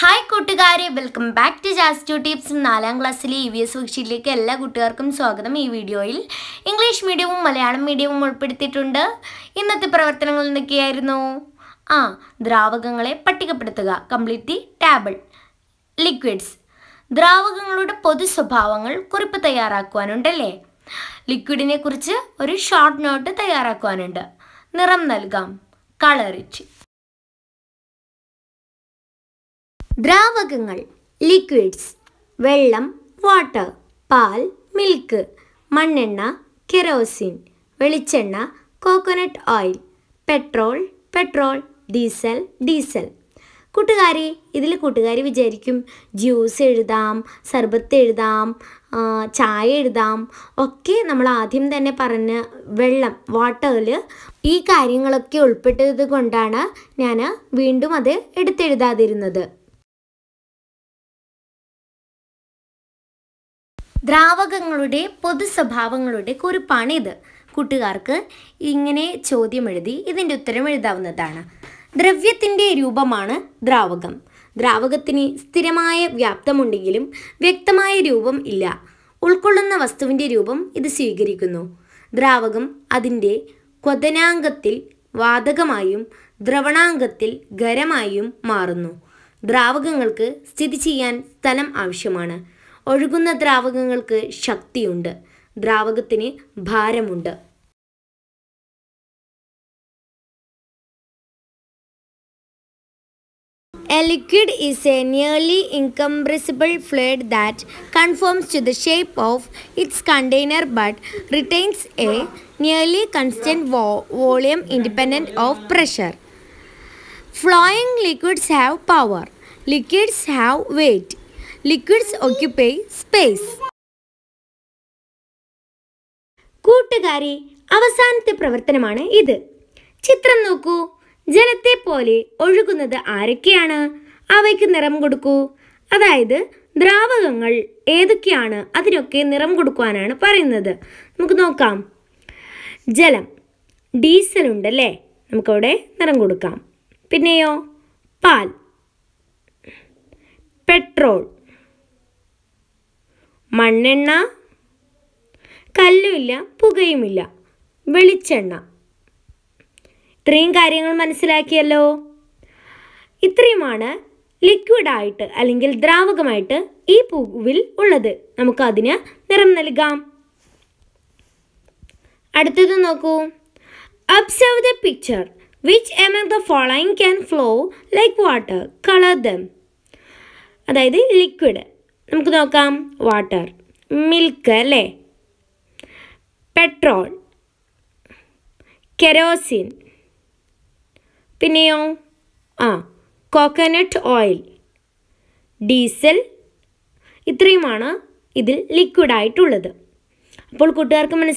Hi കൂട്ടുകാരെ welcome back to ജാസ്റ്റു tips നാലാം ക്ലാസ്സിലെ ഇ വി എസ് ബുക്ക്ഷീറ്റിലേക്ക് എല്ലാ കുട്ടികൾക്കും സ്വാഗതം ഈ വീഡിയോയിൽ ഇംഗ്ലീഷ് മീഡിയവും മലയാളം മീഡിയവും ഉൾപ്പെടുത്തിയിട്ടുണ്ട് ഇന്നത്തെ പ്രവർത്തനങ്ങൾ എന്തൊക്കെയായിരുന്നു ആ ദ്രാവകങ്ങളെ പട്ടികപ്പെടുത്തുക കംപ്ലീറ്റ് ദി ടാബിൾ ലിക്വിഡ്സ് ദ്രാവകങ്ങളുടെ പൊതു സ്വഭാവങ്ങൾ കുറിപ്പ് തയ്യാറാക്കുവാനുണ്ടല്ലേ ലിക്വിഡിനെ കുറിച്ച് ഒരു ഷോർട്ട് നോട്ട് തയ്യാറാക്കുവാനുണ്ട് നിറം നൽകാം കളറിച്ച് ദ്രാവകങ്ങൾ ലിക്വിഡ്സ് വെള്ളം വാട്ടർ പാൽ മിൽക്ക് മണ്ണെണ്ണ കെറോസിൻ വെളിച്ചെണ്ണ coconut oil petrol petrol diesel diesel കൂട്ടുകാരി ഇതിൽ കൂട്ടുകാരി വിചാരിക്കും ജ്യൂസ് എഴുതാം സർബത്ത് എഴുതാം ചായ എഴുതാം ഒക്കെ നമ്മൾ ആദ്യം തന്നെ പറഞ്ഞ വെള്ളം വാട്ടറിൽ ഈ കാര്യങ്ങളൊക്കെ ഉൾപ്പെട്ടത് കൊണ്ടാണ് ഞാൻ വീണ്ടും അത് എടുത്തെഴുതാതിരുന്നത് ദ്രാവകങ്ങളുടെ പൊതുസ്വഭാവങ്ങളുടെ കുറിപ്പാണിത് കൂട്ടുകാർക്ക് ഇങ്ങനെ ചോദ്യം എഴുതി ഇതിൻ്റെ ഉത്തരം എഴുതാവുന്നതാണ് ദ്രവ്യത്തിൻ്റെ രൂപമാണ് ദ്രാവകം ദ്രാവകത്തിന് സ്ഥിരമായ വ്യാപ്തമുണ്ടെങ്കിലും വ്യക്തമായ രൂപം ഇല്ല ഉൾക്കൊള്ളുന്ന വസ്തുവിൻ്റെ രൂപം ഇത് സ്വീകരിക്കുന്നു ദ്രാവകം അതിൻ്റെ ക്വതനാംഗത്തിൽ വാതകമായും ദ്രവണാംഗത്തിൽ ഖരമായും മാറുന്നു ദ്രാവകങ്ങൾക്ക് സ്ഥിതി ചെയ്യാൻ സ്ഥലം ആവശ്യമാണ് ഒഴുകുന്ന ദ്രാവകങ്ങൾക്ക് ശക്തിയുണ്ട് ദ്രാവകത്തിന് ഭാരമുണ്ട് A liquid is a nearly incompressible fluid that conforms to the shape of its container but retains a nearly constant vo volume independent of pressure. Flowing liquids have power. Liquids have weight. Liquids occupy space കൂട്ടുകാരി അവസാനത്തെ പ്രവർത്തനമാണ് ഇത് ചിത്രം നോക്കൂ ജലത്തെ പോലെ ഒഴുകുന്നത് ആരൊക്കെയാണ് അവയ്ക്ക് നിറം കൊടുക്കൂ അതായത് ദ്രാവകങ്ങൾ ഏതൊക്കെയാണ് അതിനൊക്കെ നിറം കൊടുക്കുവാനാണ് പറയുന്നത് നമുക്ക് നോക്കാം ജലം ഡീസൽ ഉണ്ടല്ലേ നമുക്കവിടെ നിറം കൊടുക്കാം പിന്നെയോ പാൽ പെട്രോൾ മണ്ണെണ്ണ കല്ലുമില്ല പുകയുമില്ല വെളിച്ചെണ്ണ ഇത്രയും കാര്യങ്ങൾ മനസ്സിലാക്കിയല്ലോ ഇത്രയുമാണ് ലിക്വിഡായിട്ട് അല്ലെങ്കിൽ ദ്രാവകമായിട്ട് ഈ പൂവിൽ ഉള്ളത് നമുക്ക് അതിന് നിറം നൽകാം അടുത്തത് നോക്കൂ observe the picture which among the following can flow like water colour them അതായത് ലിക്വിഡ് നമുക്ക് നോക്കാം വാട്ടർ മിൽക്ക് അല്ലേ പെട്രോൾ കെരോസിൻ പിന്നെയോ ആ കോക്കനട്ട് ഓയിൽ ഡീസൽ ഇത്രയുമാണ് ഇതിൽ ലിക്വിഡായിട്ടുള്ളത് അപ്പോൾ കൂട്ടുകാർക്ക് മനസ്സിലായി